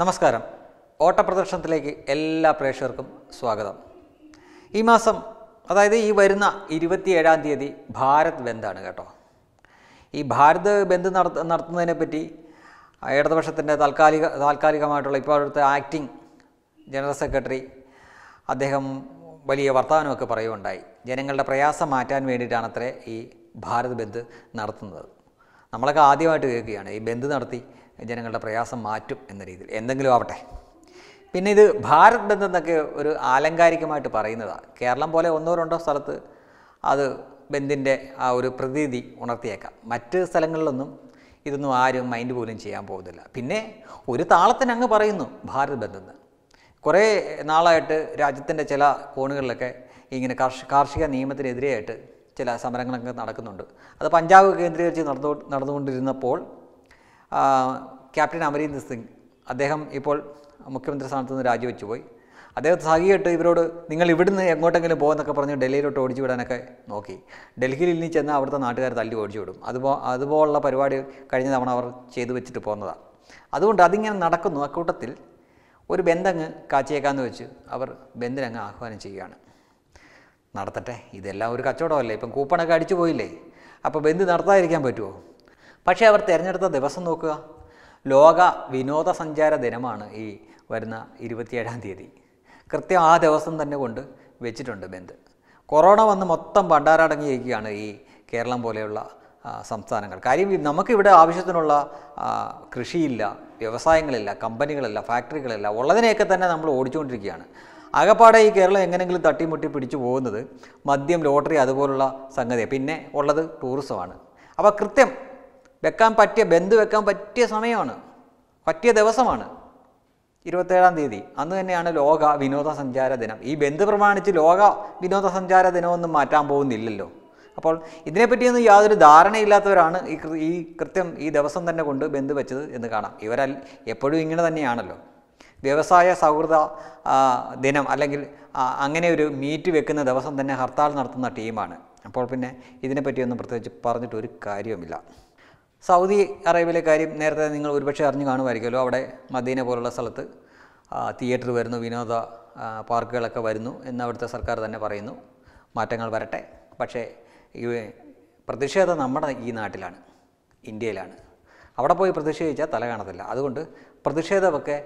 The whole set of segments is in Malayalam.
നമസ്കാരം ഓട്ടപ്രദർശനത്തിലേക്ക് എല്ലാ പ്രേക്ഷകർക്കും സ്വാഗതം ഈ മാസം അതായത് ഈ വരുന്ന ഇരുപത്തിയേഴാം തീയതി ഭാരത് ബന്ദാണ് കേട്ടോ ഈ ഭാരത് ബന്ദ് നടത്ത നടത്തുന്നതിനെ പറ്റി ഇടതുപക്ഷത്തിൻ്റെ താൽക്കാലിക താൽക്കാലികമായിട്ടുള്ള ഇപ്പോഴത്തെ ആക്ടിങ് ജനറൽ സെക്രട്ടറി അദ്ദേഹം വലിയ വർത്തമാനമൊക്കെ പറയുകയുണ്ടായി ജനങ്ങളുടെ പ്രയാസം മാറ്റാൻ വേണ്ടിയിട്ടാണ് അത്രേ ഈ ഭാരത് ബന്ദ് നടത്തുന്നത് നമ്മളൊക്കെ ആദ്യമായിട്ട് കേൾക്കുകയാണ് ഈ ബന്ദ് നടത്തി ജനങ്ങളുടെ പ്രയാസം മാറ്റും എന്ന രീതിയിൽ എന്തെങ്കിലും ആവട്ടെ പിന്നെ ഇത് ഭാരത് ബന്ധം എന്നൊക്കെ ഒരു ആലങ്കാരികമായിട്ട് പറയുന്നതാണ് കേരളം പോലെ ഒന്നോ രണ്ടോ സ്ഥലത്ത് അത് ബന്ധിൻ്റെ ആ ഒരു പ്രതീതി ഉണർത്തിയേക്കാം മറ്റ് സ്ഥലങ്ങളിലൊന്നും ഇതൊന്നും ആരും മൈൻഡ് പോലും ചെയ്യാൻ പോകുന്നില്ല പിന്നെ ഒരു താളത്തിന് അങ്ങ് പറയുന്നു ഭാരത് ബന്ധം കുറേ നാളായിട്ട് രാജ്യത്തിൻ്റെ ചില കോണുകളിലൊക്കെ ഇങ്ങനെ കാർഷിക നിയമത്തിനെതിരെയായിട്ട് ചില സമരങ്ങളൊക്കെ നടക്കുന്നുണ്ട് അത് പഞ്ചാബ് കേന്ദ്രീകരിച്ച് നടന്നു നടന്നുകൊണ്ടിരുന്നപ്പോൾ ക്യാപ്റ്റൻ അമരീന്ദർ സിംഗ് അദ്ദേഹം ഇപ്പോൾ മുഖ്യമന്ത്രി സ്ഥാനത്ത് നിന്ന് രാജിവെച്ചു പോയി അദ്ദേഹം സഹിയിട്ട് ഇവരോട് നിങ്ങൾ ഇവിടുന്ന് എങ്ങോട്ടെങ്കിലും പോകുമെന്നൊക്കെ പറഞ്ഞ് ഡൽഹിയിലോട്ട് ഓടിച്ചു വിടാനൊക്കെ നോക്കി ഡൽഹിയിൽ ഇനി ചെന്നാൽ അവിടുത്തെ നാട്ടുകാർ തല്ലി ഓടിച്ചു വിടും അതുപോ അതുപോലുള്ള പരിപാടി കഴിഞ്ഞ തവണ അവർ ചെയ്തു വെച്ചിട്ട് പോകുന്നതാണ് അതുകൊണ്ട് അതിങ്ങനെ നടക്കുന്നു അക്കൂട്ടത്തിൽ ഒരു ബന്ധങ്ങ് കാച്ചിയേക്കാന്ന് വെച്ച് അവർ ബന്ധിനങ്ങ് ആഹ്വാനം ചെയ്യുകയാണ് നടത്തട്ടെ ഇതെല്ലാം ഒരു കച്ചവടമല്ലേ ഇപ്പം കൂപ്പണൊക്കെ അടിച്ചു പോയില്ലേ അപ്പോൾ ബന്ധ് നടത്താതിരിക്കാൻ പറ്റുമോ പക്ഷേ അവർ തിരഞ്ഞെടുത്ത ദിവസം നോക്കുക ലോക വിനോദസഞ്ചാര ദിനമാണ് ഈ വരുന്ന ഇരുപത്തിയേഴാം തീയതി കൃത്യം ആ ദിവസം തന്നെ കൊണ്ട് വെച്ചിട്ടുണ്ട് ബന്ദ് കൊറോണ വന്ന് മൊത്തം പണ്ടാരടങ്ങിയിരിക്കുകയാണ് ഈ കേരളം പോലെയുള്ള സംസ്ഥാനങ്ങൾ കാര്യം നമുക്കിവിടെ ആവശ്യത്തിനുള്ള കൃഷിയില്ല വ്യവസായങ്ങളില്ല കമ്പനികളില്ല ഫാക്ടറികളില്ല ഉള്ളതിനെയൊക്കെ തന്നെ നമ്മൾ ഓടിച്ചുകൊണ്ടിരിക്കുകയാണ് അകപ്പാടെ ഈ കേരളം എങ്ങനെങ്കിലും തട്ടിമുട്ടി പിടിച്ചു പോകുന്നത് മദ്യം ലോട്ടറി അതുപോലുള്ള സംഗതിയാണ് പിന്നെ ഉള്ളത് ടൂറിസമാണ് അപ്പോൾ കൃത്യം വെക്കാൻ പറ്റിയ ബന്ധു വെക്കാൻ പറ്റിയ സമയമാണ് പറ്റിയ ദിവസമാണ് ഇരുപത്തേഴാം തീയതി അന്ന് തന്നെയാണ് ലോക വിനോദസഞ്ചാര ദിനം ഈ ബന്ധു പ്രമാണിച്ച് ലോക വിനോദസഞ്ചാര ദിനമൊന്നും മാറ്റാൻ പോകുന്നില്ലല്ലോ അപ്പോൾ ഇതിനെപ്പറ്റിയൊന്നും യാതൊരു ധാരണയില്ലാത്തവരാണ് ഈ ഈ കൃത്യം ഈ ദിവസം തന്നെ കൊണ്ട് ബന്ധു വെച്ചത് എന്ന് കാണാം ഇവരൽ എപ്പോഴും ഇങ്ങനെ തന്നെയാണല്ലോ വ്യവസായ സൗഹൃദ ദിനം അല്ലെങ്കിൽ അങ്ങനെ ഒരു മീറ്റ് വെക്കുന്ന ദിവസം തന്നെ ഹർത്താൽ നടത്തുന്ന ടീമാണ് അപ്പോൾ പിന്നെ ഇതിനെപ്പറ്റിയൊന്നും പ്രത്യേകിച്ച് പറഞ്ഞിട്ട് ഒരു കാര്യവുമില്ല സൗദി അറേബ്യയിലെ കാര്യം നേരത്തെ നിങ്ങൾ ഒരുപക്ഷെ അറിഞ്ഞു കാണുമായിരിക്കുമല്ലോ അവിടെ മദീന പോലുള്ള സ്ഥലത്ത് തിയേറ്റർ വരുന്നു വിനോദ പാർക്കുകളൊക്കെ വരുന്നു എന്ന് അവിടുത്തെ സർക്കാർ തന്നെ പറയുന്നു മാറ്റങ്ങൾ വരട്ടെ പക്ഷേ ഈ പ്രതിഷേധം നമ്മുടെ ഈ നാട്ടിലാണ് ഇന്ത്യയിലാണ് അവിടെ പോയി പ്രതിഷേധിച്ചാൽ തല കാണത്തില്ല അതുകൊണ്ട് പ്രതിഷേധമൊക്കെ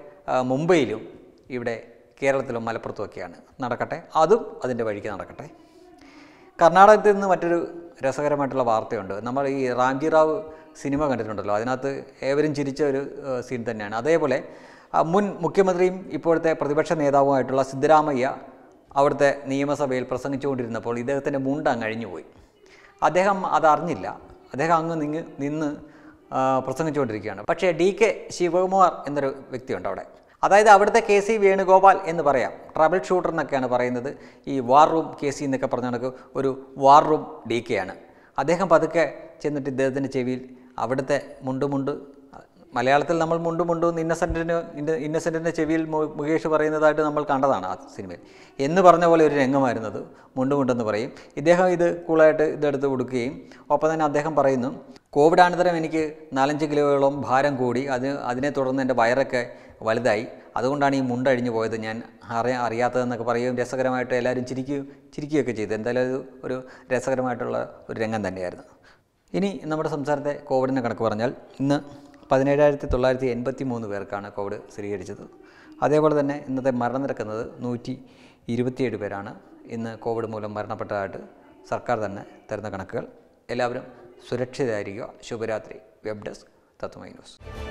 മുംബൈയിലും ഇവിടെ കേരളത്തിലും മലപ്പുറത്തും ഒക്കെയാണ് നടക്കട്ടെ അതും അതിൻ്റെ വഴിക്ക് നടക്കട്ടെ കർണാടകത്തിൽ നിന്ന് മറ്റൊരു രസകരമായിട്ടുള്ള വാർത്തയുണ്ട് നമ്മൾ ഈ റാംജി റാവ് സിനിമ കണ്ടിട്ടുണ്ടല്ലോ അതിനകത്ത് ഏവരും ചിരിച്ച ഒരു സീൻ തന്നെയാണ് അതേപോലെ മുൻ മുഖ്യമന്ത്രിയും ഇപ്പോഴത്തെ പ്രതിപക്ഷ നേതാവുമായിട്ടുള്ള സിദ്ധരാമയ്യ അവിടുത്തെ നിയമസഭയിൽ പ്രസംഗിച്ചുകൊണ്ടിരുന്നപ്പോൾ ഇദ്ദേഹത്തിൻ്റെ മുണ്ട് അങ്ങ് അഴിഞ്ഞുപോയി അദ്ദേഹം അതറിഞ്ഞില്ല അദ്ദേഹം അങ്ങ് നിന്ന് പ്രസംഗിച്ചുകൊണ്ടിരിക്കുകയാണ് പക്ഷേ ഡി കെ ശിവകുമാർ എന്നൊരു വ്യക്തിയുണ്ട് അവിടെ അതായത് അവിടുത്തെ കെ സി വേണുഗോപാൽ എന്ന് പറയാം ട്രബിൾ ഷൂട്ടർ എന്നൊക്കെയാണ് പറയുന്നത് ഈ വാർ റൂം കെ സി എന്നൊക്കെ പറഞ്ഞ കണക്ക് ഒരു വാർ റൂം ഡി കെ ആണ് അദ്ദേഹം പതുക്കെ ചെന്നിട്ട് ഇദ്ദേഹത്തിൻ്റെ ചെവിയിൽ അവിടുത്തെ മുണ്ടുമുണ്ട് മലയാളത്തിൽ നമ്മൾ മുണ്ടുമുണ്ട് എന്ന് ഇന്നസെൻറ്റിന് ഇന്നസെൻറ്റിൻ്റെ ചെവിയിൽ മുകേഷ് പറയുന്നതായിട്ട് നമ്മൾ കണ്ടതാണ് ആ സിനിമയിൽ എന്ന് പറഞ്ഞ പോലെ ഒരു രംഗമായിരുന്നത് മുണ്ടുമുണ്ടെന്ന് പറയും ഇദ്ദേഹം ഇത് കൂളായിട്ട് ഇതെടുത്ത് കൊടുക്കുകയും ഒപ്പം തന്നെ അദ്ദേഹം പറയുന്നു കോവിഡ് അനന്തരം എനിക്ക് നാലഞ്ച് കിലോയോളം ഭാരം കൂടി അത് അതിനെ തുടർന്ന് എൻ്റെ വയറൊക്കെ വലുതായി അതുകൊണ്ടാണ് ഈ മുണ്ടഴിഞ്ഞു പോയത് ഞാൻ അറിയാ അറിയാത്തതെന്നൊക്കെ പറയുകയും രസകരമായിട്ട് എല്ലാവരും ചിരിക്കുകയും ചിരിക്കുകയൊക്കെ ചെയ്തു എന്തായാലും ഒരു രസകരമായിട്ടുള്ള ഒരു രംഗം തന്നെയായിരുന്നു ഇനി നമ്മുടെ സംസ്ഥാനത്തെ കോവിഡിൻ്റെ കണക്ക് പറഞ്ഞാൽ ഇന്ന് പതിനേഴായിരത്തി തൊള്ളായിരത്തി എൺപത്തി മൂന്ന് പേർക്കാണ് കോവിഡ് സ്ഥിരീകരിച്ചത് അതേപോലെ തന്നെ ഇന്നത്തെ മരണനിരക്കുന്നത് നൂറ്റി ഇരുപത്തിയേഴ് പേരാണ് ഇന്ന് കോവിഡ് മൂലം മരണപ്പെട്ടതായിട്ട് സർക്കാർ തന്നെ തരുന്ന കണക്കുകൾ എല്ലാവരും സുരക്ഷിതരായിരിക്കുക ശുഭരാത്രി വെബ് ഡെസ്ക് തത്വമൈ ന്യൂസ്